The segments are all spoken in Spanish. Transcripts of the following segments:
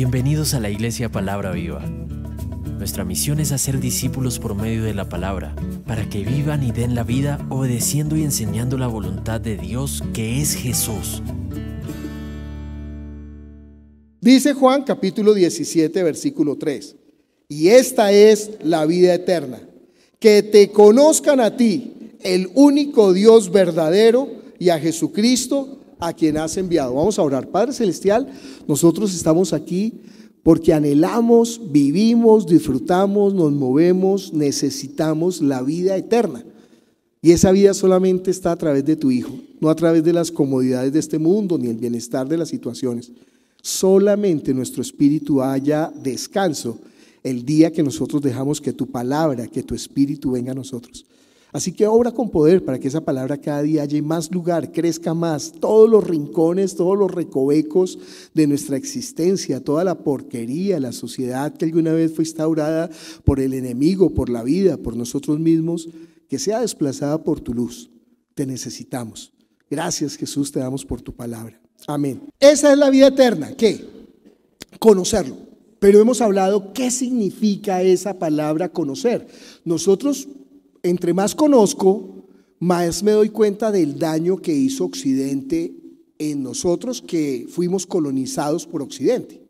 Bienvenidos a la Iglesia Palabra Viva. Nuestra misión es hacer discípulos por medio de la palabra, para que vivan y den la vida obedeciendo y enseñando la voluntad de Dios que es Jesús. Dice Juan capítulo 17, versículo 3, y esta es la vida eterna, que te conozcan a ti, el único Dios verdadero, y a Jesucristo, a quien has enviado. Vamos a orar. Padre Celestial, nosotros estamos aquí porque anhelamos, vivimos, disfrutamos, nos movemos, necesitamos la vida eterna. Y esa vida solamente está a través de tu Hijo, no a través de las comodidades de este mundo ni el bienestar de las situaciones. Solamente nuestro espíritu haya descanso el día que nosotros dejamos que tu palabra, que tu espíritu venga a nosotros. Así que obra con poder para que esa palabra cada día haya más lugar, crezca más, todos los rincones, todos los recovecos de nuestra existencia, toda la porquería, la sociedad que alguna vez fue instaurada por el enemigo, por la vida, por nosotros mismos, que sea desplazada por tu luz. Te necesitamos. Gracias Jesús, te damos por tu palabra. Amén. Esa es la vida eterna. ¿Qué? Conocerlo. Pero hemos hablado qué significa esa palabra conocer. Nosotros entre más conozco, más me doy cuenta del daño que hizo Occidente en nosotros que fuimos colonizados por Occidente.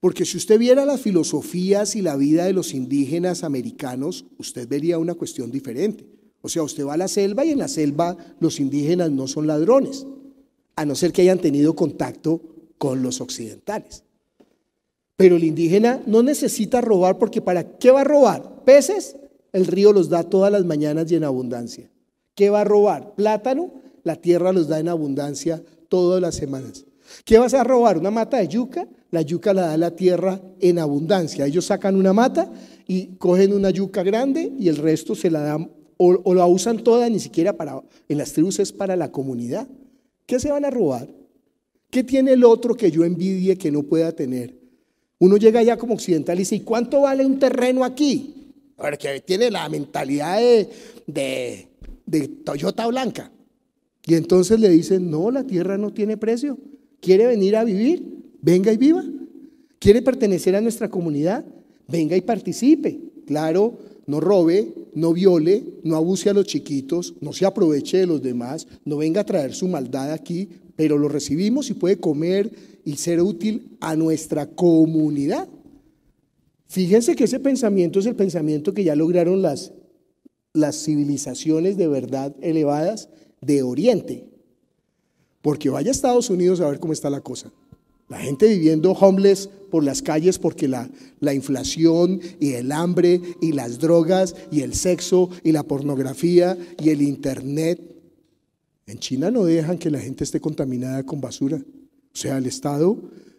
Porque si usted viera las filosofías y la vida de los indígenas americanos, usted vería una cuestión diferente. O sea, usted va a la selva y en la selva los indígenas no son ladrones, a no ser que hayan tenido contacto con los occidentales. Pero el indígena no necesita robar porque ¿para qué va a robar? ¿Peces? el río los da todas las mañanas y en abundancia. ¿Qué va a robar? Plátano, la tierra los da en abundancia todas las semanas. ¿Qué vas a robar? ¿Una mata de yuca? La yuca la da la tierra en abundancia. Ellos sacan una mata y cogen una yuca grande y el resto se la dan o, la usan toda, ni siquiera para, en las tribus es para la comunidad. ¿Qué se van a robar? ¿Qué tiene el otro que yo envidie que no pueda tener? Uno llega allá como occidental y dice, ¿y cuánto vale un terreno aquí? Porque tiene la mentalidad de, de, de Toyota Blanca. Y entonces le dicen, no, la tierra no tiene precio. ¿Quiere venir a vivir? Venga y viva. ¿Quiere pertenecer a nuestra comunidad? Venga y participe. Claro, no robe, no viole, no abuse a los chiquitos, no se aproveche de los demás, no venga a traer su maldad aquí, pero lo recibimos y puede comer y ser útil a nuestra comunidad. Fíjense que ese pensamiento es el pensamiento que ya lograron las, las civilizaciones de verdad elevadas de Oriente. Porque vaya a Estados Unidos a ver cómo está la cosa. La gente viviendo homeless por las calles porque la, la, inflación y el hambre y las drogas y el sexo y la pornografía y el internet. En China no dejan que la gente esté contaminada con basura. O sea, el Estado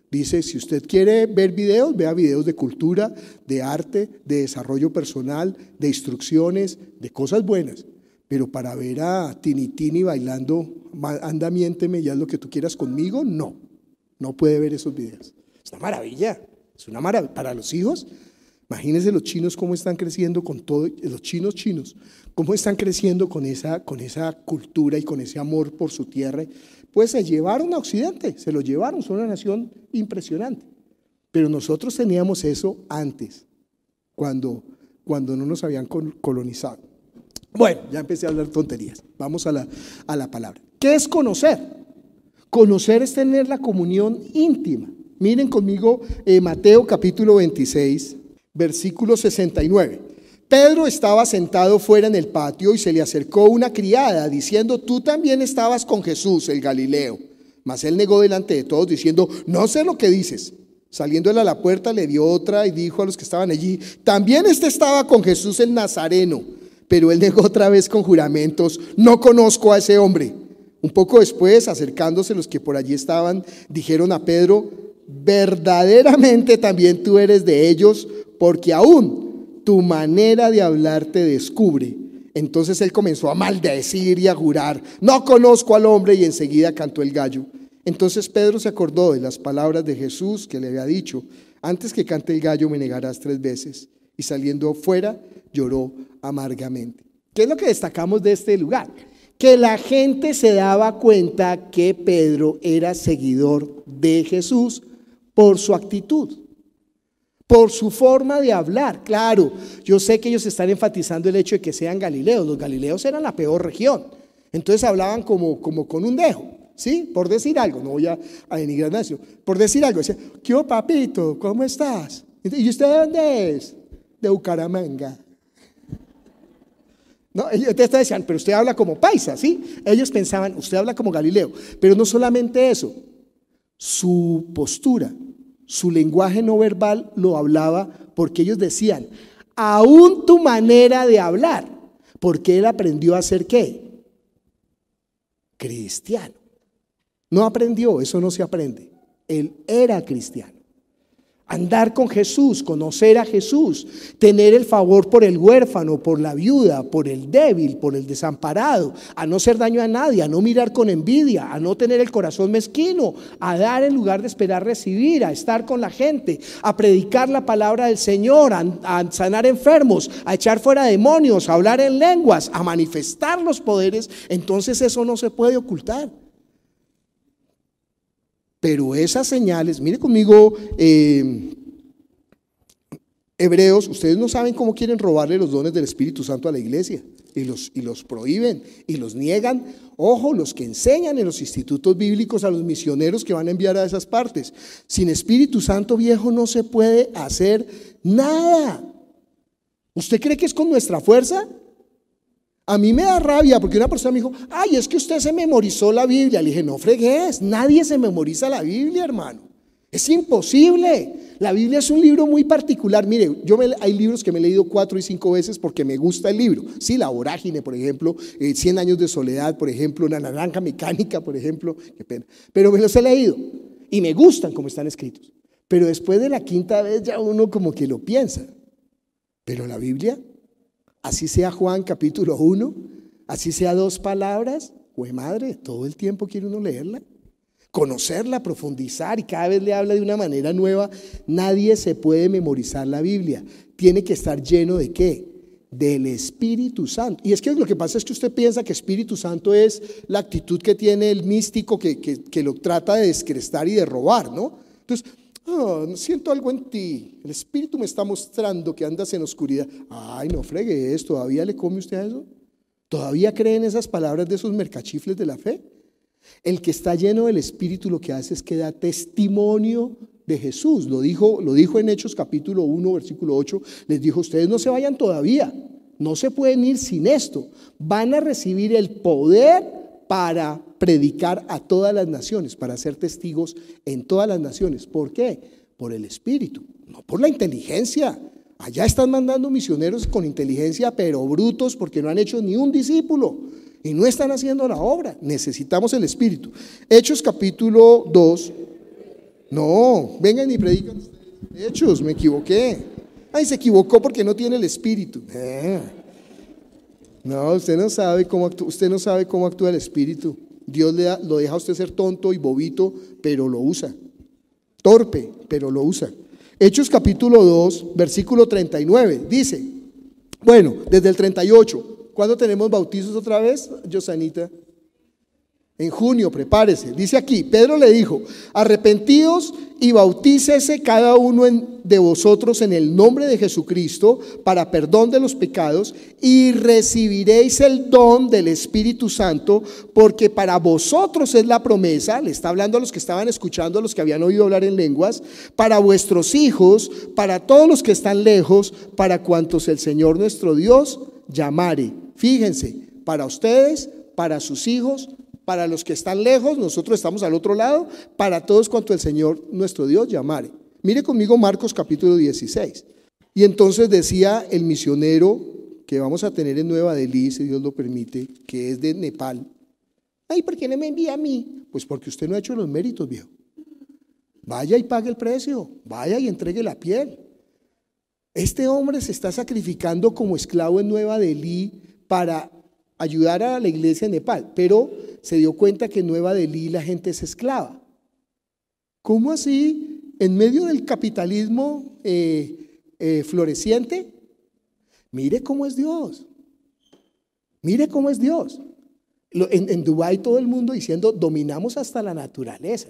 Dice, si usted quiere ver videos, vea videos de cultura, de arte, de desarrollo personal, de instrucciones, de cosas buenas. Pero para ver a Tinitini bailando, anda, miénteme, ya es lo que tú quieras conmigo, no. No puede ver esos videos. Es una maravilla. Es una maravilla. Para los hijos, imagínense los chinos cómo están creciendo con todo, los chinos chinos, cómo están creciendo con esa, con esa cultura y con ese amor por su tierra pues se llevaron a Occidente, se lo llevaron, son una nación impresionante. Pero nosotros teníamos eso antes, cuando, cuando no nos habían colonizado. Bueno, ya empecé a hablar tonterías. Vamos a la, a la palabra. ¿Qué es conocer? Conocer es tener la comunión íntima. Miren conmigo eh, Mateo capítulo 26, versículo 69. Pedro estaba sentado fuera en el patio y se le acercó una criada diciendo, tú también estabas con Jesús, el Galileo. Mas él negó delante de todos diciendo, no sé lo que dices. Saliendo a la puerta le dio otra y dijo a los que estaban allí, también este estaba con Jesús el Nazareno. Pero él negó otra vez con juramentos, no conozco a ese hombre. Un poco después, acercándose los que por allí estaban, dijeron a Pedro, verdaderamente también tú eres de ellos, porque aún tu manera de hablar te descubre. Entonces él comenzó a maldecir y a jurar, no conozco al hombre y enseguida cantó el gallo. Entonces Pedro se acordó de las palabras de Jesús que le había dicho, antes que cante el gallo me negarás tres veces. Y saliendo fuera lloró amargamente. ¿Qué es lo que destacamos de este lugar? Que la gente se daba cuenta que Pedro era seguidor de Jesús por su actitud por su forma de hablar. Claro, yo sé que ellos están enfatizando el hecho de que sean galileos. Los galileos eran la peor región. Entonces hablaban como, como con un dejo, ¿sí? Por decir algo, no voy a, a por decir algo. Decía, ¿qué papito? ¿Cómo estás? ¿Y usted de dónde es? De Bucaramanga. No, está decían, pero usted habla como paisa, ¿sí? Ellos pensaban, usted habla como Galileo. Pero no solamente eso, su postura. Su lenguaje no verbal lo hablaba porque ellos decían, aún tu manera de hablar, porque él aprendió a ser qué? Cristiano. No aprendió, eso no se aprende. Él era cristiano. Andar con Jesús, conocer a Jesús, tener el favor por el huérfano, por la viuda, por el débil, por el desamparado, a no hacer daño a nadie, a no mirar con envidia, a no tener el corazón mezquino, a dar en lugar de esperar recibir, a estar con la gente, a predicar la palabra del Señor, a, sanar enfermos, a echar fuera demonios, a hablar en lenguas, a manifestar los poderes, entonces eso no se puede ocultar. Pero esas señales, mire conmigo, eh, hebreos, ustedes no saben cómo quieren robarle los dones del Espíritu Santo a la iglesia y los, y los prohíben y los niegan. Ojo, los que enseñan en los institutos bíblicos a los misioneros que van a enviar a esas partes. Sin Espíritu Santo viejo no se puede hacer nada. ¿Usted cree que es con nuestra fuerza? A mí me da rabia porque una persona me dijo, ay, es que usted se memorizó la Biblia. Le dije, no fregues, nadie se memoriza la Biblia, hermano. Es imposible. La Biblia es un libro muy particular. Mire, yo hay libros que me he leído cuatro y cinco veces porque me gusta el libro. Sí, La Vorágine, por ejemplo, eh, Cien Años de Soledad, por ejemplo, una Naranja Mecánica, por ejemplo. Qué pena. Pero me los he leído y me gustan como están escritos. Pero después de la quinta vez ya uno como que lo piensa. Pero la Biblia Así sea Juan capítulo 1, así sea dos palabras, güey madre, todo el tiempo quiere uno leerla, conocerla, profundizar y cada vez le habla de una manera nueva. Nadie se puede memorizar la Biblia. Tiene que estar lleno de qué? Del Espíritu Santo. Y es que lo que pasa es que usted piensa que Espíritu Santo es la actitud que tiene el místico que, que lo trata de descrestar y de robar, ¿no? Entonces, siento algo en ti. El Espíritu me está mostrando que andas en oscuridad. Ay, no fregues, ¿todavía le come usted a eso? ¿Todavía cree en esas palabras de esos mercachifles de la fe? El que está lleno del Espíritu lo que hace es que da testimonio de Jesús. Lo dijo, lo dijo en Hechos capítulo 1, versículo 8. Les dijo, ustedes no se vayan todavía. No se pueden ir sin esto. Van a recibir el poder para predicar a todas las naciones, para ser testigos en todas las naciones. ¿Por qué? Por el Espíritu, no por la inteligencia. Allá están mandando misioneros con inteligencia, pero brutos, porque no han hecho ni un discípulo y no están haciendo la obra. Necesitamos el Espíritu. Hechos capítulo 2. No, vengan y predican. Hechos, me equivoqué. Ay, se equivocó porque no tiene el Espíritu. Eh. No, usted no sabe cómo usted no sabe cómo actúa el espíritu. Dios lo deja a usted ser tonto y bobito, pero lo usa. Torpe, pero lo usa. Hechos capítulo 2, versículo 39, dice, bueno, desde el 38, ¿cuándo tenemos bautizos otra vez, Josanita? En junio, prepárese. Dice aquí, Pedro le dijo, arrepentidos y bautícese cada uno de vosotros en el nombre de Jesucristo para perdón de los pecados y recibiréis el don del Espíritu Santo porque para vosotros es la promesa, le está hablando a los que estaban escuchando, a los que habían oído hablar en lenguas, para vuestros hijos, para todos los que están lejos, para cuantos el Señor nuestro Dios llamare. Fíjense, para ustedes, para sus hijos, para los que están lejos, nosotros estamos al otro lado, para todos cuanto el Señor nuestro Dios llamare. Mire conmigo Marcos capítulo 16. Y entonces decía el misionero que vamos a tener en Nueva Delhi, si Dios lo permite, que es de Nepal. Ay, ¿por qué no me envía a mí? Pues porque usted no ha hecho los méritos, viejo. Vaya y pague el precio, vaya y entregue la piel. Este hombre se está sacrificando como esclavo en Nueva Delhi para ayudar a la iglesia en Nepal, pero se dio cuenta que en Nueva Delhi la gente es esclava. ¿Cómo así? En medio del capitalismo eh, eh, floreciente, mire cómo es Dios. Mire cómo es Dios. En, en Dubái todo el mundo diciendo, dominamos hasta la naturaleza.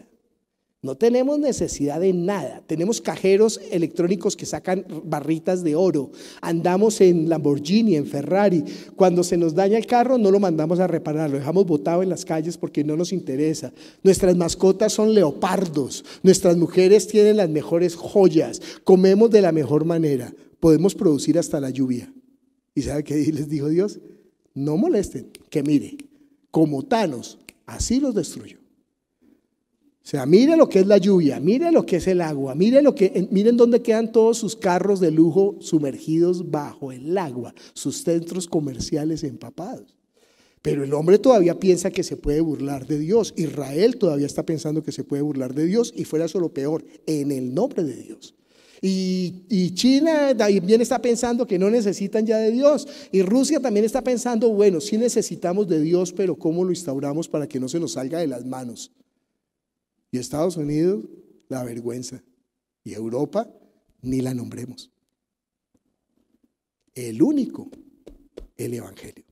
No tenemos necesidad de nada. Tenemos cajeros electrónicos que sacan barritas de oro. Andamos en Lamborghini, en Ferrari. Cuando se nos daña el carro, no lo mandamos a reparar, lo dejamos botado en las calles porque no nos interesa. Nuestras mascotas son leopardos. Nuestras mujeres tienen las mejores joyas. Comemos de la mejor manera. Podemos producir hasta la lluvia. ¿Y sabe qué les dijo Dios? No molesten, que mire, como Thanos, así los destruyo. O sea, mire lo que es la lluvia, mire lo que es el agua, mire lo que, miren dónde quedan todos sus carros de lujo sumergidos bajo el agua, sus centros comerciales empapados. Pero el hombre todavía piensa que se puede burlar de Dios. Israel todavía está pensando que se puede burlar de Dios y fuera solo peor, en el nombre de Dios. Y, y, China también está pensando que no necesitan ya de Dios. Y Rusia también está pensando, bueno, sí necesitamos de Dios, pero ¿cómo lo instauramos para que no se nos salga de las manos? Y Estados Unidos, la vergüenza. Y Europa, ni la nombremos. El único, el Evangelio.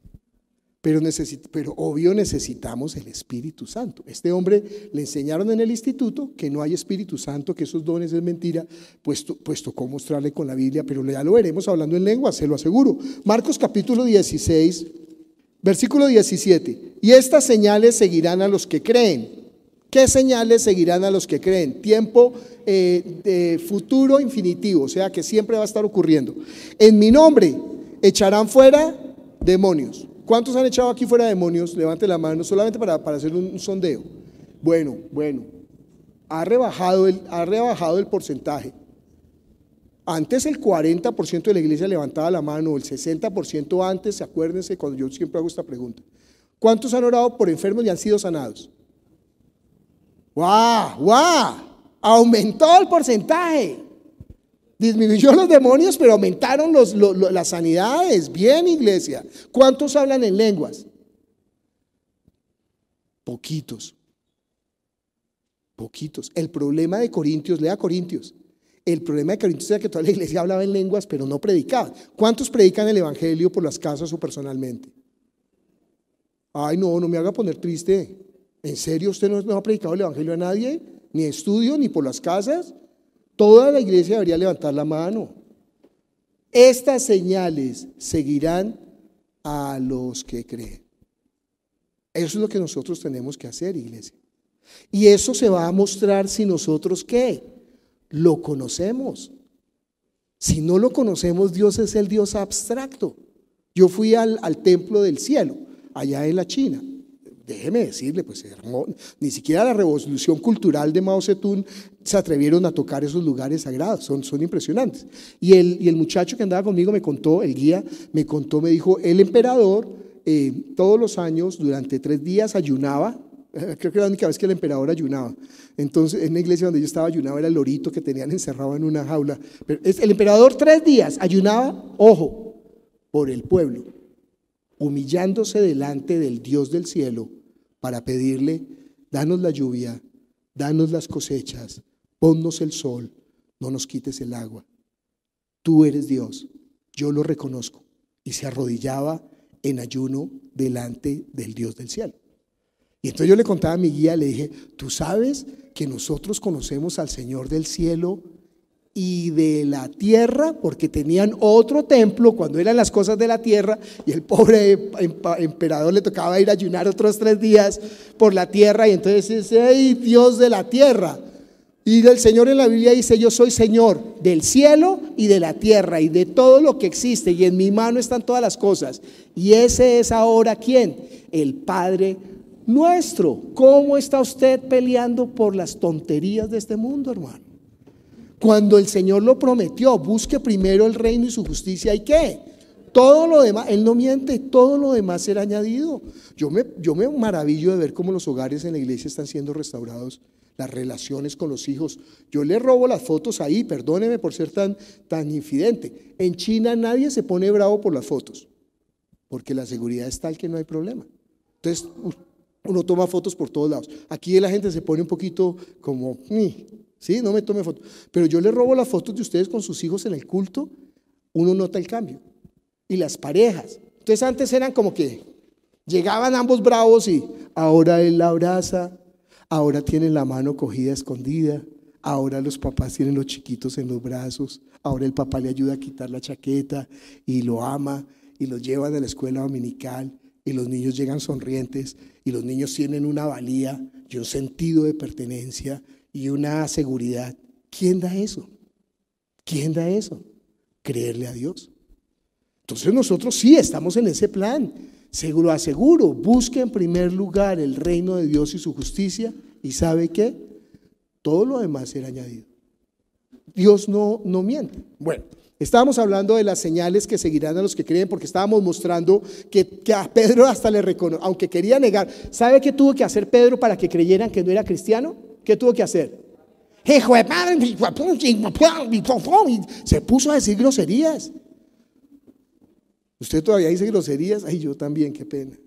Pero, obvio necesitamos el Espíritu Santo. Este hombre le enseñaron en el instituto que no hay Espíritu Santo, que esos dones es mentira, puesto, pues tocó mostrarle con la Biblia, pero ya lo veremos hablando en lengua, se lo aseguro. Marcos capítulo 16, versículo 17. Y estas señales seguirán a los que creen. ¿Qué señales seguirán a los que creen? Tiempo eh, de futuro infinitivo, o sea que siempre va a estar ocurriendo. En mi nombre echarán fuera demonios. ¿Cuántos han echado aquí fuera demonios? Levante la mano, solamente para, hacer un, sondeo. Bueno, bueno, ha rebajado, el, ha rebajado el porcentaje. Antes el 40% de la iglesia levantaba la mano, el 60% antes, acuérdense cuando yo siempre hago esta pregunta. ¿Cuántos han orado por enfermos y han sido sanados? ¡Wow! ¡Wow! Aumentó el porcentaje. Disminuyó los demonios, pero aumentaron las sanidades. Bien, iglesia. ¿Cuántos hablan en lenguas? Poquitos. Poquitos. El problema de Corintios, lea Corintios. El problema de Corintios era que toda la iglesia hablaba en lenguas, pero no predicaba. ¿Cuántos predican el Evangelio por las casas o personalmente? Ay, no, no me haga poner triste. ¿En serio usted no, ha predicado el Evangelio a nadie? Ni estudio, ni por las casas. Toda la iglesia debería levantar la mano. Estas señales seguirán a los que creen. Eso es lo que nosotros tenemos que hacer, iglesia. Y eso se va a mostrar si nosotros qué? Lo conocemos. Si no lo conocemos, Dios es el Dios abstracto. Yo fui al templo del cielo, allá en la China déjeme decirle, pues ni siquiera la revolución cultural de Mao Zedong se atrevieron a tocar esos lugares sagrados, son, son impresionantes. Y el, el muchacho que andaba conmigo me contó, el guía me contó, me dijo, el emperador eh, todos los años durante tres días ayunaba, creo que era la única vez que el emperador ayunaba. Entonces, en la iglesia donde yo estaba ayunaba era el lorito que tenían encerrado en una jaula. Pero el emperador tres días ayunaba, ojo, por el pueblo, humillándose delante del Dios del cielo para pedirle, danos la lluvia, danos las cosechas, ponnos el sol, no nos quites el agua. Tú eres Dios, yo lo reconozco. Y se arrodillaba en ayuno delante del Dios del cielo. Y entonces yo le contaba a mi guía, le dije, tú sabes que nosotros conocemos al Señor del cielo y de la tierra, porque tenían otro templo cuando eran las cosas de la tierra, y el pobre emperador le tocaba ir a ayunar otros tres días por la tierra, y entonces dice, ¡ay, Dios de la tierra! Y el Señor en la Biblia dice, yo soy Señor del cielo y de la tierra y de todo lo que existe, y en mi mano están todas las cosas. Y ese es ahora quién? El Padre nuestro. ¿Cómo está usted peleando por las tonterías de este mundo, hermano? Cuando el Señor lo prometió, busque primero el reino y su justicia y qué. Todo lo demás, Él no miente, todo lo demás será añadido. Yo me, yo me maravillo de ver cómo los hogares en la iglesia están siendo restaurados, las relaciones con los hijos. Yo le robo las fotos ahí, perdóneme por ser tan, tan infidente. En China nadie se pone bravo por las fotos, porque la seguridad es tal que no hay problema. Entonces, uno toma fotos por todos lados. Aquí la gente se pone un poquito como, mm, ¿sí? No me tome fotos. Pero yo le robo las fotos de ustedes con sus hijos en el culto, uno nota el cambio. Y las parejas. Entonces antes eran como que llegaban ambos bravos y ahora él la abraza, ahora tienen la mano cogida escondida, ahora los papás tienen los chiquitos en los brazos, ahora el papá le ayuda a quitar la chaqueta y lo ama y lo lleva de la escuela dominical y los niños llegan sonrientes y los niños tienen una valía y un sentido de pertenencia y una seguridad. ¿Quién da eso? ¿Quién da eso? Creerle a Dios. Entonces nosotros sí estamos en ese plan. Seguro aseguro, busque en primer lugar el reino de Dios y su justicia y sabe que todo lo demás será añadido. Dios no, no miente. Bueno, estábamos hablando de las señales que seguirán a los que creen porque estábamos mostrando que, a Pedro hasta le reconoce, aunque quería negar, ¿sabe qué tuvo que hacer Pedro para que creyeran que no era cristiano? ¿Qué tuvo que hacer? Hijo de se puso a decir groserías. ¿Usted todavía dice groserías? Ay, yo también, qué pena.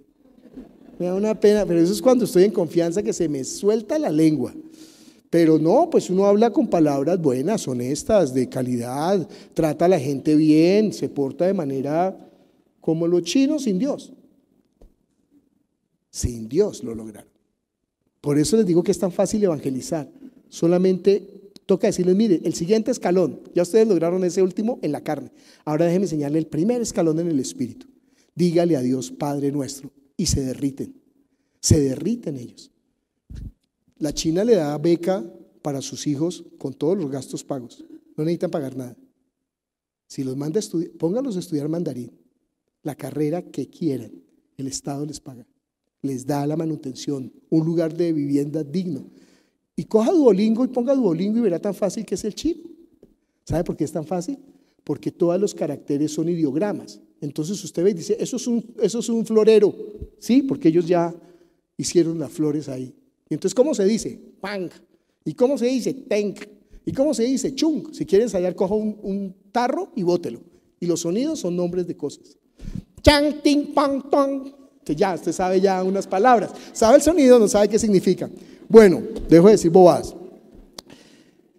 Me da una pena, pero eso es cuando estoy en confianza que se me suelta la lengua. Pero no, pues uno habla con palabras buenas, honestas, de calidad, trata a la gente bien, se porta de manera como los chinos sin Dios. Sin Dios lo lograron. Por eso les digo que es tan fácil evangelizar. Solamente toca decirles, mire, el siguiente escalón, ya ustedes lograron ese último en la carne. Ahora déjenme enseñarle el primer escalón en el espíritu. Dígale a Dios, Padre nuestro, y se derriten. Se derriten ellos. La China le da beca para sus hijos con todos los gastos pagos. No necesitan pagar nada. Si los manda a estudiar, póngalos a estudiar mandarín, la carrera que quieran, el Estado les paga les da la manutención, un lugar de vivienda digno. Y coja Duolingo y ponga Duolingo y verá tan fácil que es el chino. ¿Sabe por qué es tan fácil? Porque todos los caracteres son ideogramas. Entonces usted ve y dice, eso es un, eso es un florero, ¿sí? Porque ellos ya hicieron las flores ahí. entonces, ¿cómo se dice? Pang. ¿Y cómo se dice? Teng. ¿Y cómo se dice? Chung. Si quiere ensayar, coja un, tarro y bótelo. Y los sonidos son nombres de cosas. Chang, ting, pang, tong ya, usted sabe ya unas palabras. Sabe el sonido, no sabe qué significa. Bueno, dejo de decir bobadas.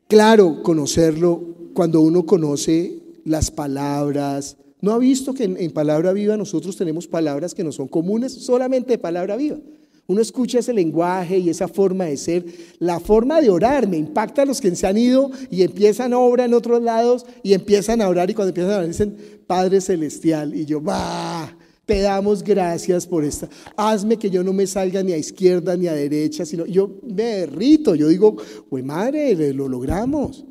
Claro, conocerlo cuando uno conoce las palabras. ¿No ha visto que en, Palabra Viva nosotros tenemos palabras que no son comunes, solamente de Palabra Viva? Uno escucha ese lenguaje y esa forma de ser, la forma de orar, me impacta a los que se han ido y empiezan a obra en otros lados y empiezan a orar y cuando empiezan a orar dicen, Padre Celestial, y yo, va te damos gracias por esta. Hazme que yo no me salga ni a izquierda ni a derecha, sino yo me derrito. Yo digo, güey, madre, lo logramos.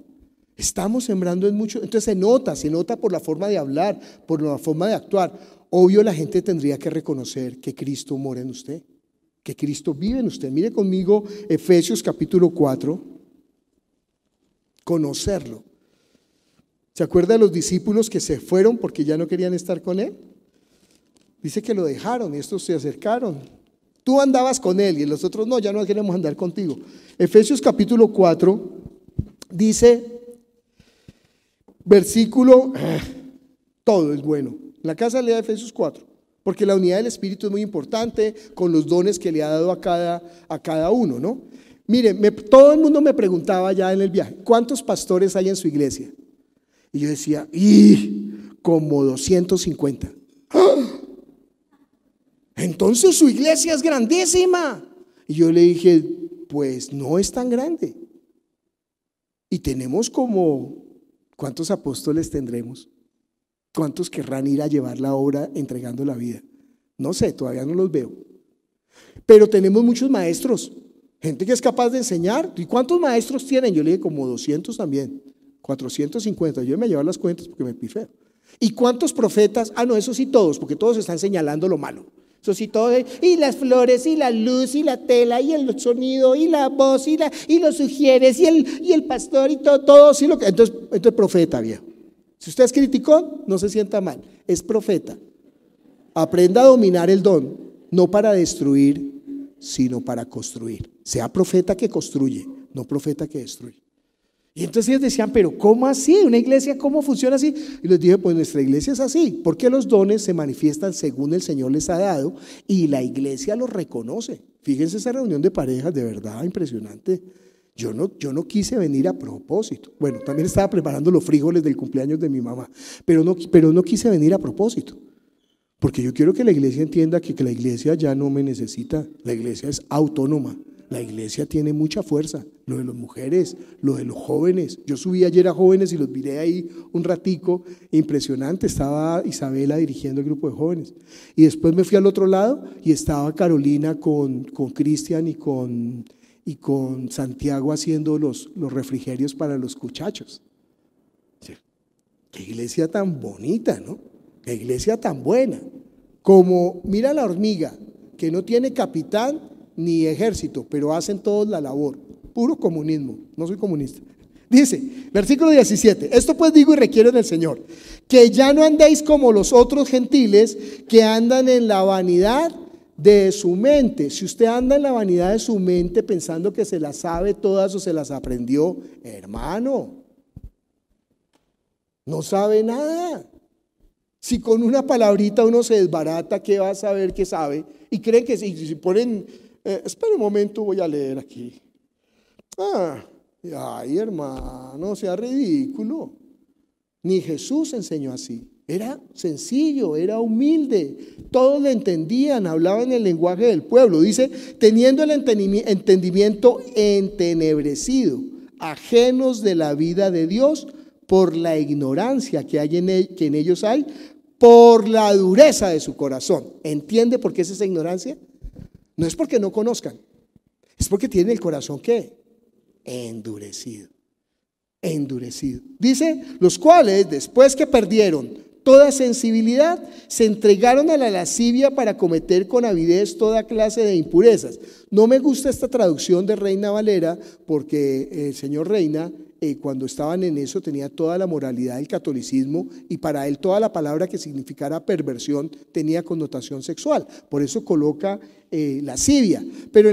Estamos sembrando en mucho. Entonces se nota, se nota por la forma de hablar, por la forma de actuar. Obvio, la gente tendría que reconocer que Cristo mora en usted, que Cristo vive en usted. Mire conmigo Efesios capítulo 4. Conocerlo. ¿Se acuerda de los discípulos que se fueron porque ya no querían estar con él? Dice que lo dejaron y estos se acercaron. Tú andabas con él y los otros no, ya no queremos andar contigo. Efesios capítulo 4 dice, versículo, ah, todo es bueno. La casa lea Efesios 4, porque la unidad del Espíritu es muy importante con los dones que le ha dado a cada, a cada uno, ¿no? Miren, todo el mundo me preguntaba ya en el viaje, ¿cuántos pastores hay en su iglesia? Y yo decía, ¡y! Como 250 entonces su iglesia es grandísima. Y yo le dije, pues no es tan grande. Y tenemos como, ¿cuántos apóstoles tendremos? ¿Cuántos querrán ir a llevar la obra entregando la vida? No sé, todavía no los veo. Pero tenemos muchos maestros, gente que es capaz de enseñar. ¿Y cuántos maestros tienen? Yo le dije como 200 también, 450. Yo me llevo las cuentas porque me pifeo. ¿Y cuántos profetas? Ah, no, eso sí todos, porque todos están señalando lo malo. Eso sí, todo, y las flores, y la luz, y la tela, y el sonido, y la voz, y, la, y los sugieres, y el, y el pastor, y todo, todo, sí lo que. Entonces, entonces, profeta, viejo. Si usted es criticón, no se sienta mal, es profeta. Aprenda a dominar el don, no para destruir, sino para construir. Sea profeta que construye, no profeta que destruye. Y entonces ellos decían, pero ¿cómo así? ¿Una iglesia cómo funciona así? Y les dije, pues nuestra iglesia es así, porque los dones se manifiestan según el Señor les ha dado y la iglesia los reconoce. Fíjense esa reunión de parejas, de verdad, impresionante. Yo no, yo no quise venir a propósito. Bueno, también estaba preparando los frijoles del cumpleaños de mi mamá, pero no, pero no quise venir a propósito. Porque yo quiero que la iglesia entienda que, que la iglesia ya no me necesita, la iglesia es autónoma. La iglesia tiene mucha fuerza, lo de las mujeres, lo de los jóvenes. Yo subí ayer a jóvenes y los miré ahí un ratico, impresionante, estaba Isabela dirigiendo el grupo de jóvenes. Y después me fui al otro lado y estaba Carolina con Cristian y, con, y con Santiago haciendo los, los refrigerios para los muchachos. Qué iglesia tan bonita, ¿no? Qué iglesia tan buena. Como mira la hormiga, que no tiene capitán, ni ejército, pero hacen todos la labor. Puro comunismo, no soy comunista. Dice, versículo 17, esto pues digo y requiero del Señor, que ya no andéis como los otros gentiles que andan en la vanidad de su mente. Si usted anda en la vanidad de su mente pensando que se las sabe todas o se las aprendió, hermano, no sabe nada. Si con una palabrita uno se desbarata, ¿qué va a saber que sabe? Y creen que si, si ponen eh, espera un momento, voy a leer aquí. Ah, ay hermano, sea ridículo. Ni Jesús enseñó así. Era sencillo, era humilde. Todos le entendían, hablaban el lenguaje del pueblo. Dice, teniendo el entendimiento entenebrecido, ajenos de la vida de Dios por la ignorancia que, hay en, que en ellos hay, por la dureza de su corazón. ¿Entiende por qué es esa ignorancia? No es porque no conozcan, es porque tienen el corazón que endurecido. Endurecido. Dice, los cuales después que perdieron toda sensibilidad, se entregaron a la lascivia para cometer con avidez toda clase de impurezas. No me gusta esta traducción de Reina Valera porque el señor Reina eh, cuando estaban en eso, tenía toda la moralidad del catolicismo y para él toda la palabra que significara perversión tenía connotación sexual. Por eso coloca eh, la lascivia. Pero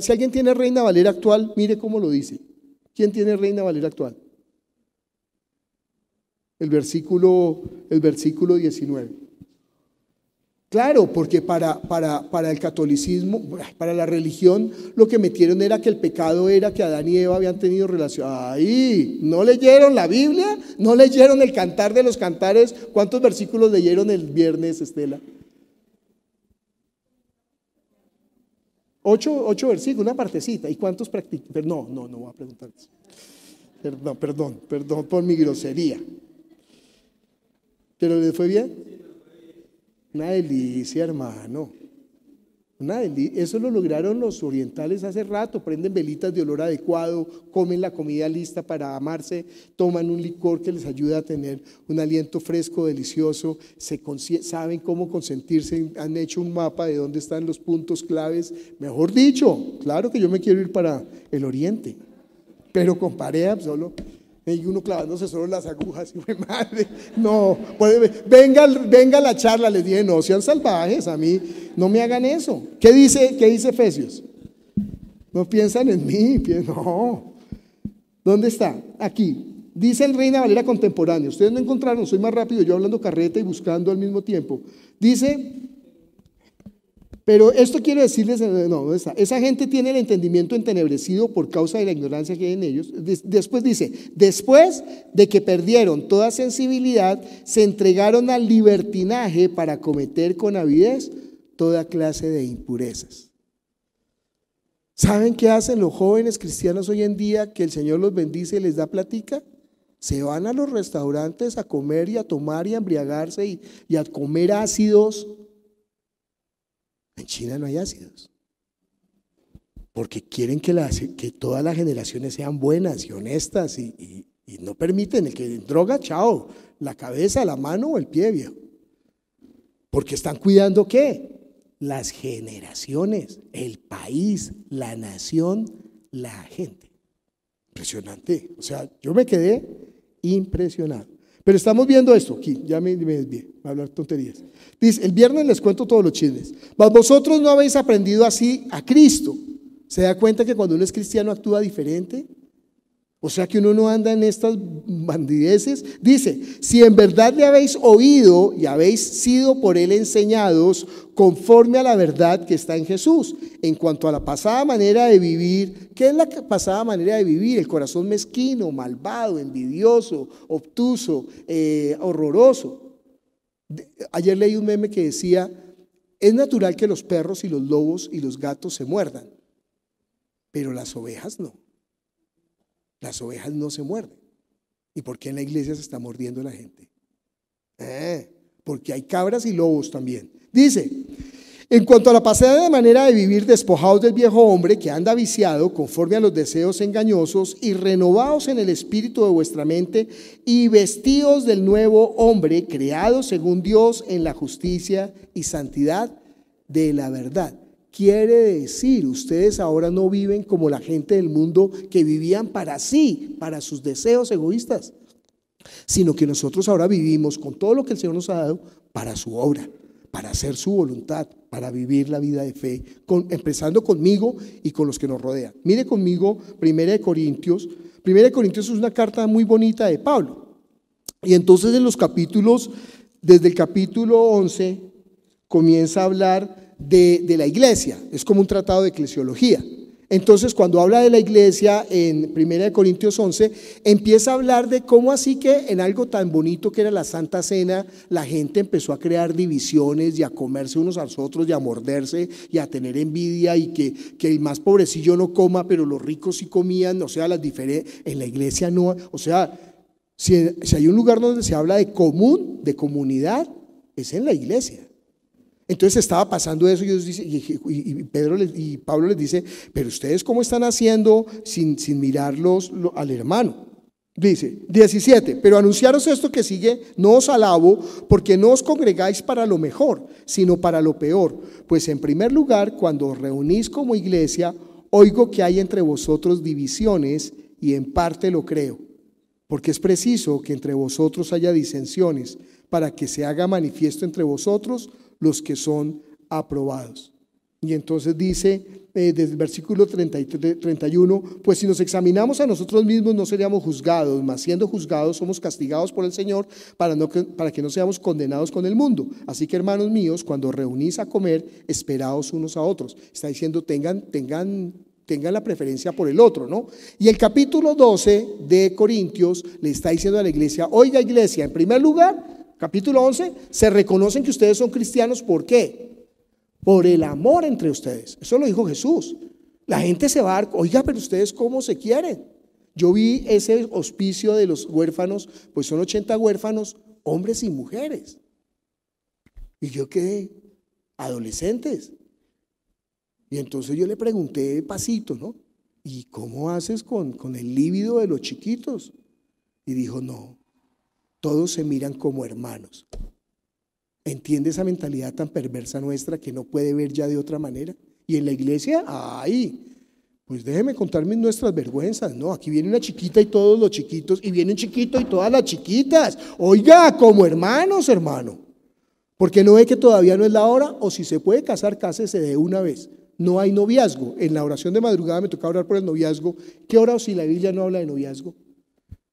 si alguien tiene Reina Valera actual, mire cómo lo dice. ¿Quién tiene Reina Valera actual? El versículo, el versículo 19. Claro, porque para, para, el catolicismo, para la religión, lo que metieron era que el pecado era que Adán y Eva habían tenido relación. Ahí, ¿no leyeron la Biblia? ¿No leyeron el cantar de los cantares? ¿Cuántos versículos leyeron el viernes, Estela? Ocho, versículos, una partecita. ¿Y cuántos practican? No, no, no voy a preguntar Perdón, perdón, perdón por mi grosería. ¿Pero le fue bien? Una delicia, hermano. Eso lo lograron los orientales hace rato. Prenden velitas de olor adecuado, comen la comida lista para amarse, toman un licor que les ayuda a tener un aliento fresco, delicioso, se saben cómo consentirse, han hecho un mapa de dónde están los puntos claves. Mejor dicho, claro que yo me quiero ir para el oriente, pero con pareja solo y uno clavándose solo las agujas, y madre, no, venga, venga la charla, les dije, no sean salvajes, a mí no me hagan eso. ¿Qué dice, qué dice Efesios? No piensan en mí, no. ¿Dónde está? Aquí. Dice el Reina Valera contemporáneo. Ustedes no encontraron, soy más rápido, yo hablando carreta y buscando al mismo tiempo. Dice pero esto quiero decirles, eh, no, Esa gente tiene el entendimiento entenebrecido por causa de la ignorancia que hay en ellos. Después dice, después de que perdieron toda sensibilidad, se entregaron al libertinaje para cometer con avidez toda clase de impurezas. ¿Saben qué hacen los jóvenes cristianos hoy en día que el Señor los bendice y les da platica? Se van a los restaurantes a comer y a tomar y a embriagarse y a comer ácidos en China no hay ácidos. Porque quieren que, todas las generaciones sean buenas y honestas y, no permiten el que droga, chao, la cabeza, la mano o el pie, viejo. Porque están cuidando qué? Las generaciones, el país, la nación, la gente. Impresionante. O sea, yo me quedé impresionado. Pero estamos viendo esto aquí, ya me, me a hablar tonterías. Dice, el viernes les cuento todos los chistes. Mas vosotros no habéis aprendido así a Cristo. ¿Se da cuenta que cuando uno es cristiano actúa diferente? O sea que uno no anda en estas bandideces. Dice, si en verdad le habéis oído y habéis sido por él enseñados conforme a la verdad que está en Jesús, en cuanto a la pasada manera de vivir, ¿qué es la pasada manera de vivir? El corazón mezquino, malvado, envidioso, obtuso, eh, horroroso. Ayer leí un meme que decía, es natural que los perros y los lobos y los gatos se muerdan, pero las ovejas no. Las ovejas no se muerden. ¿Y por qué en la iglesia se está mordiendo la gente? Eh, porque hay cabras y lobos también. Dice, en cuanto a la pasada manera de vivir despojados del viejo hombre que anda viciado conforme a los deseos engañosos y renovados en el espíritu de vuestra mente y vestidos del nuevo hombre creado según Dios en la justicia y santidad de la verdad. Quiere decir, ustedes ahora no viven como la gente del mundo que vivían para sí, para sus deseos egoístas, sino que nosotros ahora vivimos con todo lo que el Señor nos ha dado para su obra, para hacer su voluntad, para vivir la vida de fe, empezando conmigo y con los que nos rodean. Mire conmigo 1 Corintios. de Corintios es una carta muy bonita de Pablo. Y entonces en los capítulos, desde el capítulo 11, comienza a hablar de, la iglesia, es como un tratado de eclesiología. Entonces, cuando habla de la iglesia en 1 Corintios 11, empieza a hablar de cómo así que en algo tan bonito que era la Santa Cena, la gente empezó a crear divisiones y a comerse unos a los otros y a morderse y a tener envidia y que, que el más pobrecillo no coma, pero los ricos sí comían, o sea, las en la iglesia no, o sea, si hay un lugar donde se habla de común, de comunidad, es en la iglesia. Entonces estaba pasando eso y, Pedro y Pablo les dice, pero ustedes cómo están haciendo sin, mirarlos al hermano. Dice 17, pero anunciaros esto que sigue, no os alabo, porque no os congregáis para lo mejor, sino para lo peor. Pues en primer lugar, cuando os reunís como iglesia, oigo que hay entre vosotros divisiones y en parte lo creo, porque es preciso que entre vosotros haya disensiones, para que se haga manifiesto entre vosotros los que son aprobados. Y entonces dice eh, desde el versículo 31, pues si nos examinamos a nosotros mismos no seríamos juzgados, mas siendo juzgados somos castigados por el Señor para, no, para que no seamos condenados con el mundo. Así que hermanos míos, cuando reunís a comer, esperaos unos a otros. Está diciendo, tengan, tengan tengan la preferencia por el otro, ¿no? Y el capítulo 12 de Corintios le está diciendo a la iglesia, oiga iglesia, en primer lugar, capítulo 11, se reconocen que ustedes son cristianos. ¿Por qué? Por el amor entre ustedes. Eso lo dijo Jesús. La gente se va a oiga, pero ustedes cómo se quieren. Yo vi ese hospicio de los huérfanos, pues son 80 huérfanos, hombres y mujeres. Y yo quedé, adolescentes. Y entonces yo le pregunté pasito, ¿no? ¿Y cómo haces con, con el líbido de los chiquitos? Y dijo, no, todos se miran como hermanos. ¿Entiende esa mentalidad tan perversa nuestra que no puede ver ya de otra manera? Y en la iglesia, ¡ay! Pues déjeme contarme nuestras vergüenzas. No, aquí viene una chiquita y todos los chiquitos, y viene un chiquito y todas las chiquitas. Oiga, como hermanos, hermano. Porque no ve que todavía no es la hora, o si se puede casar, cásese de una vez. No hay noviazgo. En la oración de madrugada me toca orar por el noviazgo. ¿Qué hora o si la Biblia no habla de noviazgo?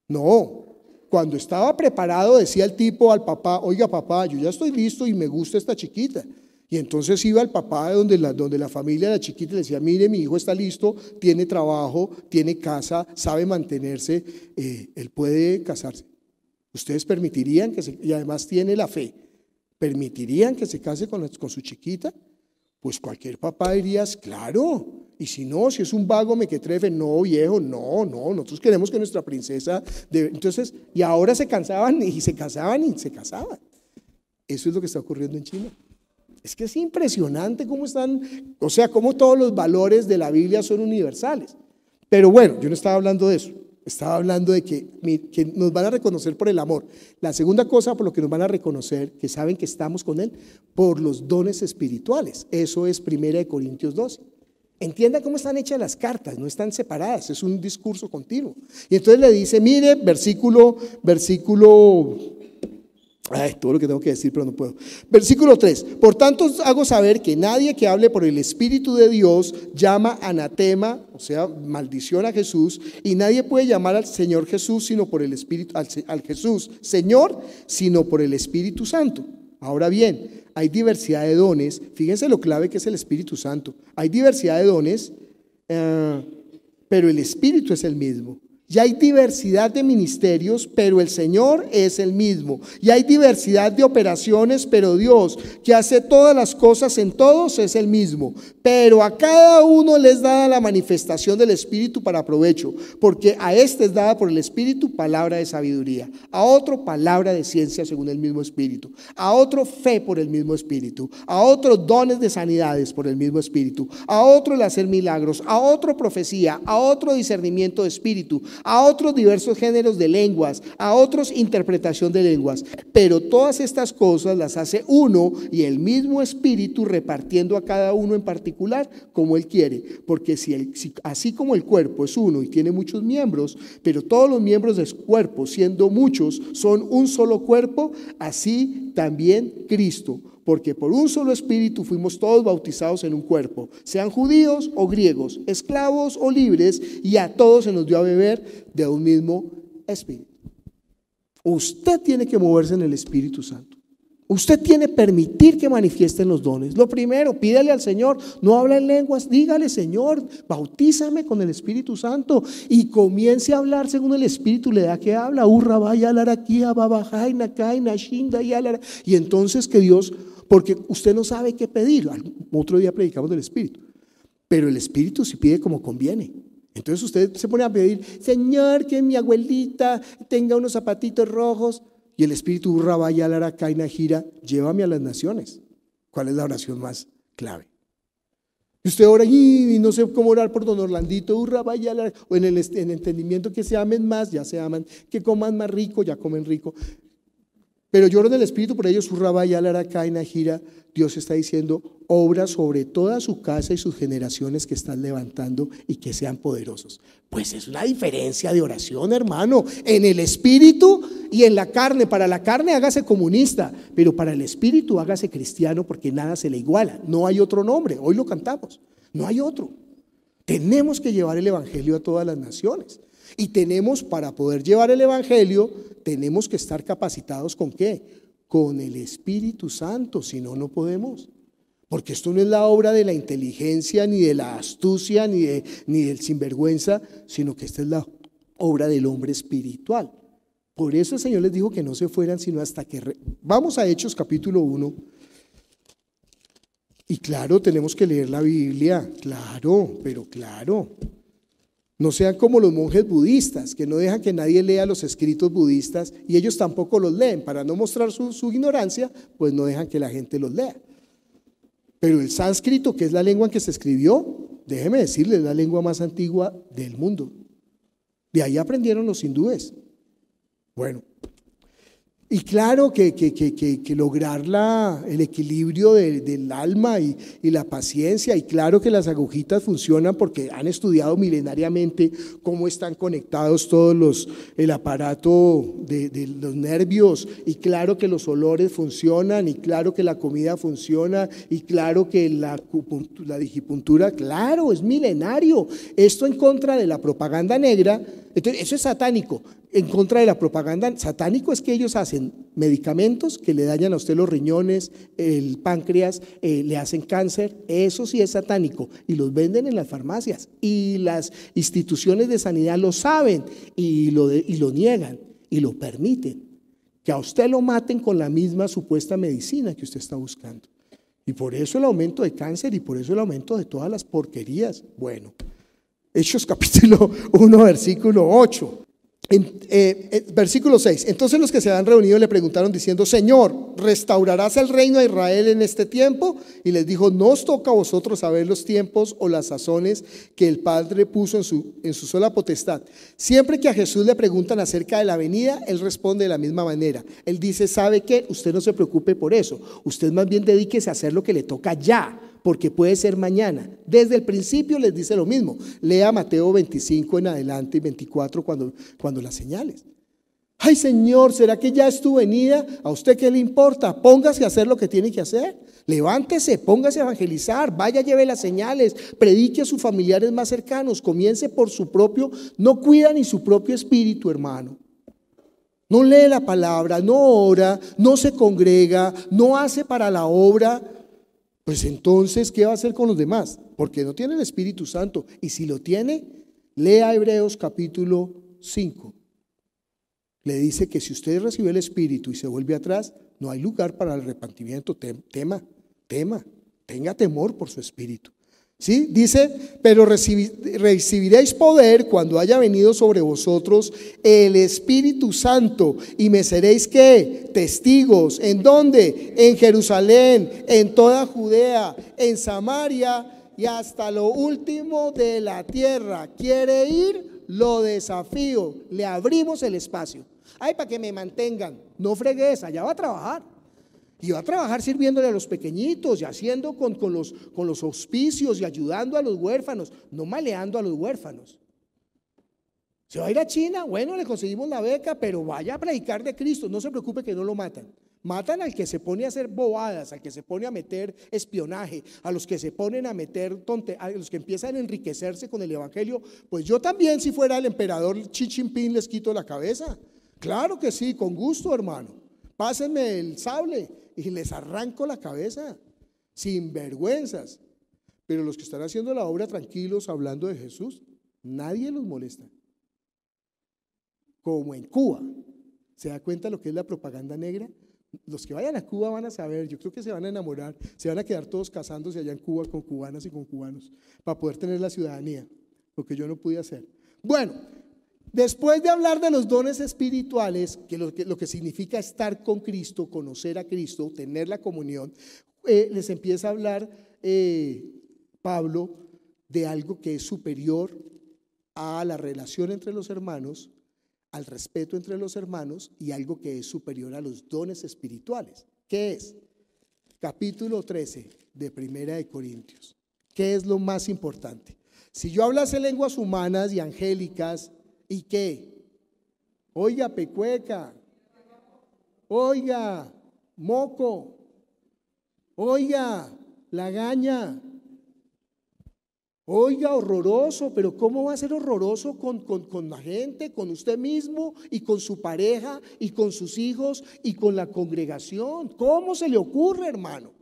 No, cuando estaba preparado decía el tipo al papá, oiga papá, yo ya estoy listo y me gusta esta chiquita. Y entonces iba al papá donde la, donde la familia de la chiquita le decía, mire, mi hijo está listo, tiene trabajo, tiene casa, sabe mantenerse, eh, él puede casarse. ¿Ustedes permitirían que se, y además tiene la fe, permitirían que se case con, con su chiquita? Pues cualquier papá dirías, claro, y si no, si es un vago me que mequetrefe, no, viejo, no, no, nosotros queremos que nuestra princesa... Entonces, y ahora se cansaban y se casaban y se casaban. Eso es lo que está ocurriendo en China. Es que es impresionante cómo están, o sea, cómo todos los valores de la Biblia son universales. Pero bueno, yo no estaba hablando de eso. Estaba hablando de que, nos van a reconocer por el amor. La segunda cosa por lo que nos van a reconocer, que saben que estamos con Él, por los dones espirituales. Eso es de Corintios 12. Entienda cómo están hechas las cartas, no están separadas, es un discurso continuo. Y entonces le dice, mire, versículo, versículo todo lo que tengo que decir, pero no puedo. Versículo 3. Por tanto, hago saber que nadie que hable por el Espíritu de Dios llama anatema, o sea, maldición a Jesús, y nadie puede llamar al Señor Jesús sino por el Espíritu, al, Jesús, Señor, sino por el Espíritu Santo. Ahora bien, hay diversidad de dones. Fíjense lo clave que es el Espíritu Santo. Hay diversidad de dones, eh, pero el Espíritu es el mismo. Y hay diversidad de ministerios, pero el Señor es el mismo. Y hay diversidad de operaciones, pero Dios, que hace todas las cosas en todos, es el mismo. Pero a cada uno les da la manifestación del Espíritu para provecho, porque a este es dada por el Espíritu palabra de sabiduría, a otro palabra de ciencia según el mismo Espíritu, a otro fe por el mismo Espíritu, a otro dones de sanidades por el mismo Espíritu, a otro el hacer milagros, a otro profecía, a otro discernimiento de Espíritu a otros diversos géneros de lenguas, a otros interpretación de lenguas. Pero todas estas cosas las hace uno y el mismo Espíritu repartiendo a cada uno en particular como Él quiere. Porque si, así como el cuerpo es uno y tiene muchos miembros, pero todos los miembros del cuerpo, siendo muchos, son un solo cuerpo, así también Cristo porque por un solo espíritu fuimos todos bautizados en un cuerpo, sean judíos o griegos, esclavos o libres, y a todos se nos dio a beber de un mismo espíritu. Usted tiene que moverse en el Espíritu Santo. Usted tiene que permitir que manifiesten los dones. Lo primero, pídale al Señor, no habla en lenguas, dígale, Señor, bautízame con el Espíritu Santo y comience a hablar según el Espíritu le da que habla. Y entonces que Dios porque usted no sabe qué pedir. Otro día predicamos del Espíritu, pero el Espíritu sí pide como conviene. Entonces usted se pone a pedir, Señor, que mi abuelita tenga unos zapatitos rojos. Y el Espíritu urra, vaya, lara, gira, llévame a las naciones. ¿Cuál es la oración más clave? Y usted ora y no sé cómo orar por don Orlandito, urra, vaya, lara, o en el entendimiento que se amen más, ya se aman, que coman más rico, ya comen rico. Pero lloro el Espíritu por ellos, Urraba, ya y Gira. Dios está diciendo, obra sobre toda su casa y sus generaciones que están levantando y que sean poderosos. Pues es una diferencia de oración, hermano. En el Espíritu y en la carne. Para la carne hágase comunista, pero para el Espíritu hágase cristiano porque nada se le iguala. No hay otro nombre. Hoy lo cantamos. No hay otro. Tenemos que llevar el Evangelio a todas las naciones. Y tenemos para poder llevar el Evangelio, tenemos que estar capacitados con qué? Con el Espíritu Santo, si no, no podemos. Porque esto no es la obra de la inteligencia, ni de la astucia, ni, ni del sinvergüenza, sino que esta es la obra del hombre espiritual. Por eso el Señor les dijo que no se fueran, sino hasta que... Vamos a Hechos capítulo 1. Y claro, tenemos que leer la Biblia, claro, pero claro. No sean como los monjes budistas, que no dejan que nadie lea los escritos budistas y ellos tampoco los leen. Para no mostrar su, ignorancia, pues no dejan que la gente los lea. Pero el sánscrito, que es la lengua en que se escribió, déjeme decirle, es la lengua más antigua del mundo. De ahí aprendieron los hindúes. Bueno, y claro que, que, que, lograr la, el equilibrio del alma y, la paciencia, y claro que las agujitas funcionan porque han estudiado milenariamente cómo están conectados todos los, el aparato de, los nervios, y claro que los olores funcionan, y claro que la comida funciona, y claro que la, la digipuntura, claro, es milenario. Esto en contra de la propaganda negra entonces, eso es satánico. En contra de la propaganda, satánico es que ellos hacen medicamentos que le dañan a usted los riñones, el páncreas, eh, le hacen cáncer. Eso sí es satánico. Y los venden en las farmacias. Y las instituciones de sanidad lo saben y lo, y lo niegan y lo permiten. Que a usted lo maten con la misma supuesta medicina que usted está buscando. Y por eso el aumento de cáncer y por eso el aumento de todas las porquerías. Bueno. Hechos capítulo 1, versículo 8. Eh, eh, versículo 6. Entonces los que se habían reunido le preguntaron diciendo, Señor, ¿restaurarás el reino a Israel en este tiempo? Y les dijo, no os toca a vosotros saber los tiempos o las sazones que el Padre puso en su, en su sola potestad. Siempre que a Jesús le preguntan acerca de la venida, Él responde de la misma manera. Él dice, ¿sabe qué? Usted no se preocupe por eso. Usted más bien dedíquese a hacer lo que le toca ya porque puede ser mañana. Desde el principio les dice lo mismo. Lea Mateo 25 en adelante y 24 cuando, cuando las señales. Ay Señor, ¿será que ya es tu venida? ¿A usted qué le importa? Póngase a hacer lo que tiene que hacer. Levántese, póngase a evangelizar, vaya, lleve las señales, predique a sus familiares más cercanos, comience por su propio, no cuida ni su propio espíritu, hermano. No lee la palabra, no ora, no se congrega, no hace para la obra, pues entonces, ¿qué va a hacer con los demás? Porque no tiene el Espíritu Santo. Y si lo tiene, lea Hebreos capítulo 5. Le dice que si usted recibe el Espíritu y se vuelve atrás, no hay lugar para el arrepentimiento. Tema, tema. Tenga temor por su Espíritu. ¿Sí? Dice, pero recibiréis poder cuando haya venido sobre vosotros el Espíritu Santo y me seréis qué? Testigos. ¿En dónde? En Jerusalén, en toda Judea, en Samaria y hasta lo último de la tierra. ¿Quiere ir? Lo desafío. Le abrimos el espacio. Ay, para que me mantengan. No fregues, allá va a trabajar. Y va a trabajar sirviéndole a los pequeñitos y haciendo con, con, los, con los auspicios y ayudando a los huérfanos, no maleando a los huérfanos. ¿Se va a ir a China? Bueno, le conseguimos la beca, pero vaya a predicar de Cristo. No se preocupe que no lo matan. Matan al que se pone a hacer bobadas, al que se pone a meter espionaje, a los que se ponen a meter tonte, a los que empiezan a enriquecerse con el evangelio. Pues yo también, si fuera el emperador Xi Jinping, les quito la cabeza. Claro que sí, con gusto, hermano. Pásenme el sable, y les arranco la cabeza, sin vergüenzas. Pero los que están haciendo la obra tranquilos, hablando de Jesús, nadie los molesta. Como en Cuba, ¿se da cuenta lo que es la propaganda negra? Los que vayan a Cuba van a saber, yo creo que se van a enamorar, se van a quedar todos casándose allá en Cuba con cubanas y con cubanos para poder tener la ciudadanía, lo que yo no pude hacer. Bueno, Después de hablar de los dones espirituales, que lo que, significa estar con Cristo, conocer a Cristo, tener la comunión, eh, les empieza a hablar eh, Pablo de algo que es superior a la relación entre los hermanos, al respeto entre los hermanos y algo que es superior a los dones espirituales. ¿Qué es? Capítulo 13 de Primera de Corintios. ¿Qué es lo más importante? Si yo hablase lenguas humanas y angélicas ¿Y qué? Oiga, pecueca. Oiga, moco. Oiga, lagaña. Oiga, horroroso, pero ¿cómo va a ser horroroso con, con, con, la gente, con usted mismo y con su pareja y con sus hijos y con la congregación? ¿Cómo se le ocurre, hermano?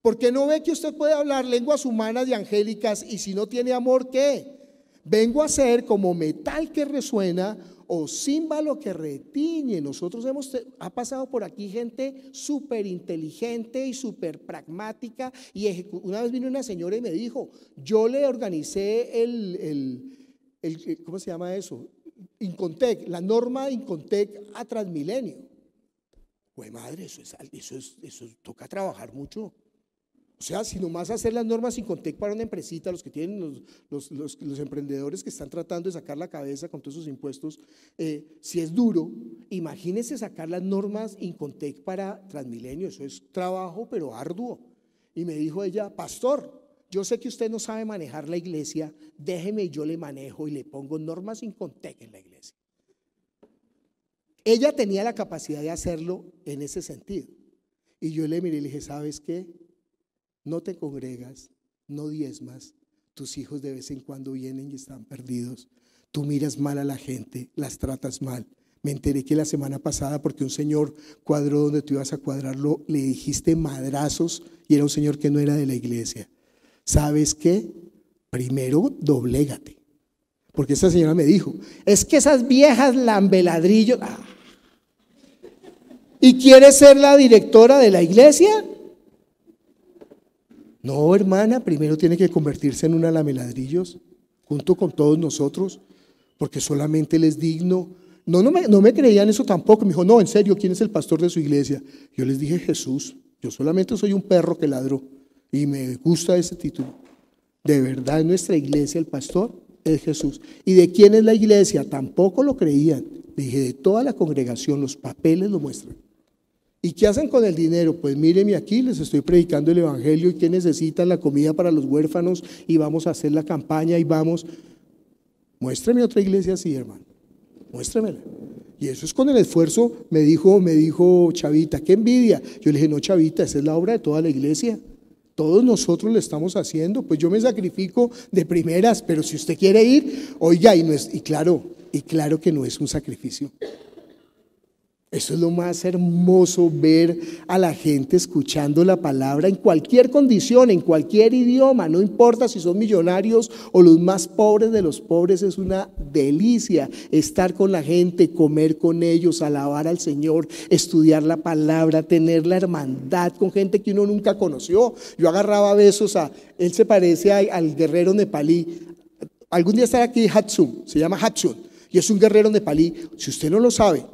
Porque no ve que usted puede hablar lenguas humanas y angélicas y si no tiene amor, ¿qué? Vengo a ser como metal que resuena o címbalo que retiñe. Nosotros hemos, ha pasado por aquí gente súper inteligente y súper pragmática. Y una vez vino una señora y me dijo, yo le organicé el, ¿cómo se llama eso? Incontec, la norma de Incontec a Transmilenio. Güey, madre, eso es, eso es, eso toca trabajar mucho. O sea, si nomás hacer las normas sin para una empresita, los que tienen los, emprendedores que están tratando de sacar la cabeza con todos esos impuestos, eh, si es duro, imagínense sacar las normas Incontec para Transmilenio, eso es trabajo pero arduo. Y me dijo ella, pastor, yo sé que usted no sabe manejar la iglesia, déjeme yo le manejo y le pongo normas Incontec en la iglesia. Ella tenía la capacidad de hacerlo en ese sentido. Y yo le miré y le dije, ¿sabes qué? no te congregas, no diezmas, tus hijos de vez en cuando vienen y están perdidos, tú miras mal a la gente, las tratas mal. Me enteré que la semana pasada, porque un señor cuadró donde tú ibas a cuadrarlo, le dijiste madrazos y era un señor que no era de la iglesia. ¿Sabes qué? Primero, doblégate. Porque esa señora me dijo, es que esas viejas lambeladrillos... Ah. ¿Y quieres ser la directora de la iglesia? No, hermana, primero tiene que convertirse en una lameladrillos, junto con todos nosotros, porque solamente les es digno. No, no me, no me creían eso tampoco. Me dijo, no, en serio, ¿quién es el pastor de su iglesia? Yo les dije, Jesús. Yo solamente soy un perro que ladró y me gusta ese título. De verdad, en nuestra iglesia el pastor es Jesús. ¿Y de quién es la iglesia? Tampoco lo creían. Dije, de toda la congregación, los papeles lo muestran. ¿Y qué hacen con el dinero? Pues míreme aquí, les estoy predicando el Evangelio y que necesitan la comida para los huérfanos y vamos a hacer la campaña y vamos. Muéstrame otra iglesia así, hermano. Muéstremela. Y eso es con el esfuerzo, me dijo, me dijo Chavita, qué envidia. Yo le dije, no, Chavita, esa es la obra de toda la iglesia. Todos nosotros la estamos haciendo, pues yo me sacrifico de primeras, pero si usted quiere ir, oiga, y, no es, y claro, y claro que no es un sacrificio. Eso es lo más hermoso, ver a la gente escuchando la palabra en cualquier condición, en cualquier idioma, no importa si son millonarios o los más pobres de los pobres, es una delicia estar con la gente, comer con ellos, alabar al Señor, estudiar la palabra, tener la hermandad con gente que uno nunca conoció. Yo agarraba besos a, él se parece al guerrero nepalí. Algún día estará aquí Hatsun, se llama Hatsun, y es un guerrero nepalí. Si usted no lo sabe,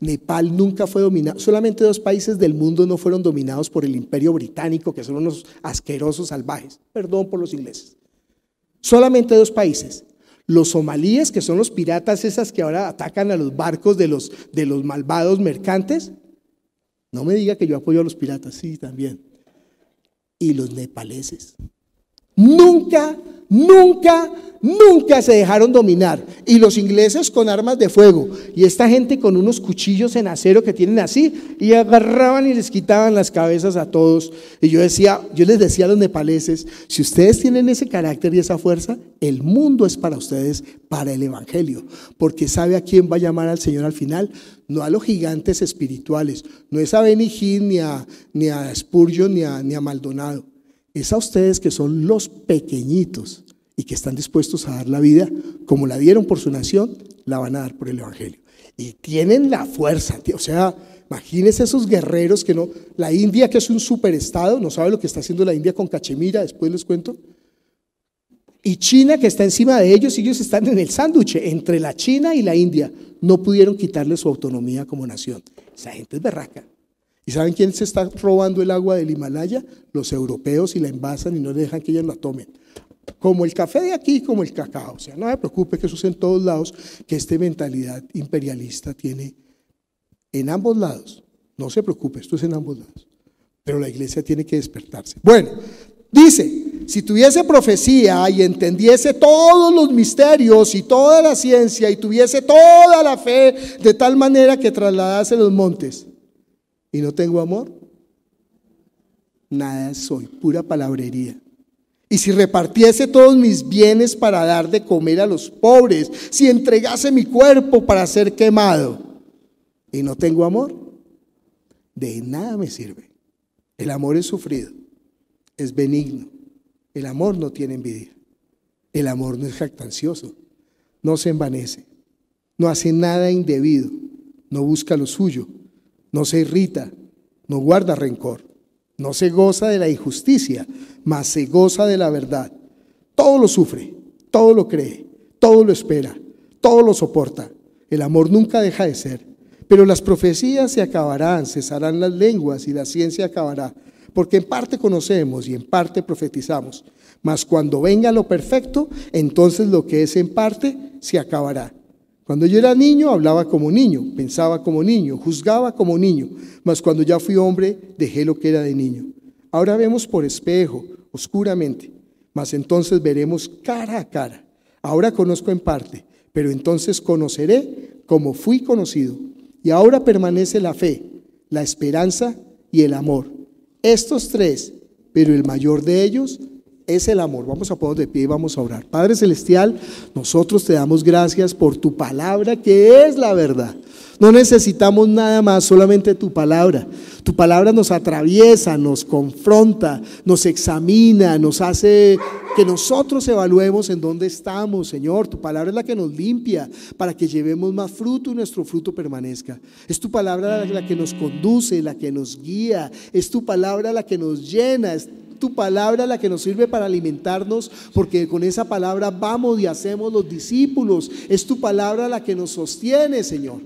Nepal nunca fue dominado, solamente dos países del mundo no fueron dominados por el imperio británico, que son unos asquerosos salvajes, perdón por los ingleses. Solamente dos países. Los somalíes, que son los piratas esas que ahora atacan a los barcos de los, de los malvados mercantes. No me diga que yo apoyo a los piratas, sí, también. Y los nepaleses. Nunca, nunca, nunca se dejaron dominar. Y los ingleses con armas de fuego. Y esta gente con unos cuchillos en acero que tienen así. Y agarraban y les quitaban las cabezas a todos. Y yo, decía, yo les decía a los nepaleses, si ustedes tienen ese carácter y esa fuerza, el mundo es para ustedes, para el Evangelio. Porque sabe a quién va a llamar al Señor al final. No a los gigantes espirituales. No es a Benny ni a, ni a Spurgeon, ni a, ni a Maldonado es a ustedes que son los pequeñitos y que están dispuestos a dar la vida como la dieron por su nación, la van a dar por el Evangelio. Y tienen la fuerza, o sea, imagínense esos guerreros que no, la India que es un superestado, no sabe lo que está haciendo la India con Cachemira, después les cuento, y China que está encima de ellos, y ellos están en el sándwich, entre la China y la India, no pudieron quitarle su autonomía como nación. Esa gente es berraca. ¿Y saben quién se está robando el agua del Himalaya? Los europeos y la envasan y no dejan que ellos la tomen. Como el café de aquí, como el cacao. O sea, no se preocupe que eso es en todos lados, que esta mentalidad imperialista tiene en ambos lados. No se preocupe, esto es en ambos lados. Pero la iglesia tiene que despertarse. Bueno, dice, si tuviese profecía y entendiese todos los misterios y toda la ciencia y tuviese toda la fe de tal manera que trasladase los montes y no tengo amor, nada soy, pura palabrería. Y si repartiese todos mis bienes para dar de comer a los pobres, si entregase mi cuerpo para ser quemado y no tengo amor, de nada me sirve. El amor es sufrido, es benigno. El amor no tiene envidia. El amor no es jactancioso, no se envanece, no hace nada indebido, no busca lo suyo, no se irrita, no guarda rencor, no se goza de la injusticia, mas se goza de la verdad. Todo lo sufre, todo lo cree, todo lo espera, todo lo soporta. El amor nunca deja de ser. Pero las profecías se acabarán, cesarán las lenguas y la ciencia acabará, porque en parte conocemos y en parte profetizamos. Mas cuando venga lo perfecto, entonces lo que es en parte se acabará. Cuando yo era niño hablaba como niño, pensaba como niño, juzgaba como niño, mas cuando ya fui hombre dejé lo que era de niño. Ahora vemos por espejo, oscuramente, mas entonces veremos cara a cara. Ahora conozco en parte, pero entonces conoceré como fui conocido. Y ahora permanece la fe, la esperanza y el amor. Estos tres, pero el mayor de ellos es el amor. Vamos a ponernos de pie y vamos a orar. Padre Celestial, nosotros te damos gracias por tu palabra que es la verdad. No necesitamos nada más, solamente tu palabra. Tu palabra nos atraviesa, nos confronta, nos examina, nos hace que nosotros evaluemos en dónde estamos, Señor. Tu palabra es la que nos limpia para que llevemos más fruto y nuestro fruto permanezca. Es tu palabra la que nos conduce, la que nos guía. Es tu palabra la que nos llena tu palabra la que nos sirve para alimentarnos, porque con esa palabra vamos y hacemos los discípulos. Es tu palabra la que nos sostiene, Señor.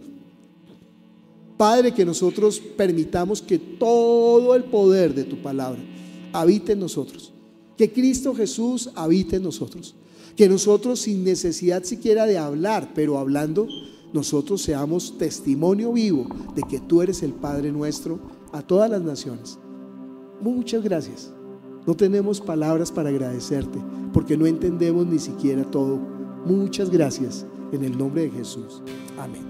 Padre, que nosotros permitamos que todo el poder de tu palabra habite en nosotros. Que Cristo Jesús habite en nosotros. Que nosotros sin necesidad siquiera de hablar, pero hablando, nosotros seamos testimonio vivo de que tú eres el Padre nuestro a todas las naciones. Muchas gracias. No tenemos palabras para agradecerte porque no entendemos ni siquiera todo. Muchas gracias en el nombre de Jesús. Amén.